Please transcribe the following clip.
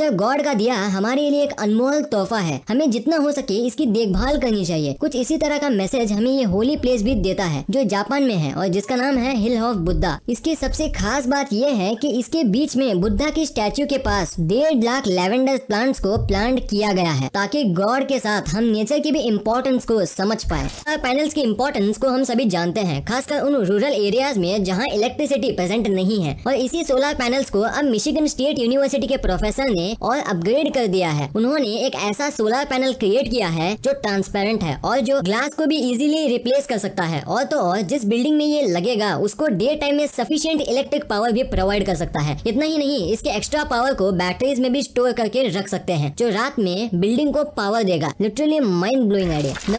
nature God का दिया हमारे लिए एक अनमोल तोहफा है हमें जितना हो सके इसकी देखभाल करनी चाहिए कुछ इसी तरह का मैसेज हमें ये होली प्लेस भी देता है जो जापान में है और जिसका नाम है हिल ऑफ बुद्धा इसकी सबसे खास बात यह है कि इसके बीच में बुद्धा की स्टैचू के पास डेढ़ लाख लेवेंडर प्लांट्स को प्लांट किया गया है ताकि गॉड के साथ हम नेचर की भी इम्पोर्टेंस को समझ पाए पैनल्स की इम्पोर्टेंस को हम सभी जानते हैं खासकर उन रूरल एरियाज में जहाँ इलेक्ट्रिसिटी प्रेजेंट नहीं है और इसी सोलर पैनल्स को अब मिशिगन स्टेट यूनिवर्सिटी के प्रोफेसर ने और अपग्रेड कर दिया है उन्होंने एक ऐसा सोलर पैनल क्रिएट किया है जो ट्रांसपेरेंट है और जो ग्लास को भी इजीली रिप्लेस कर सकता है और तो और जिस बिल्डिंग में ये लगेगा उसको डे टाइम में सफिशियंट इलेक्ट्रिक पावर भी प्रोवाइड कर सकता है इतना ही नहीं इसके एक्स्ट्रा पावर को बैटरीज में भी स्टोर करके रख सकते हैं जो रात में बिल्डिंग को पावर देगा लिटरली माइंड ब्लोइंग आइडिया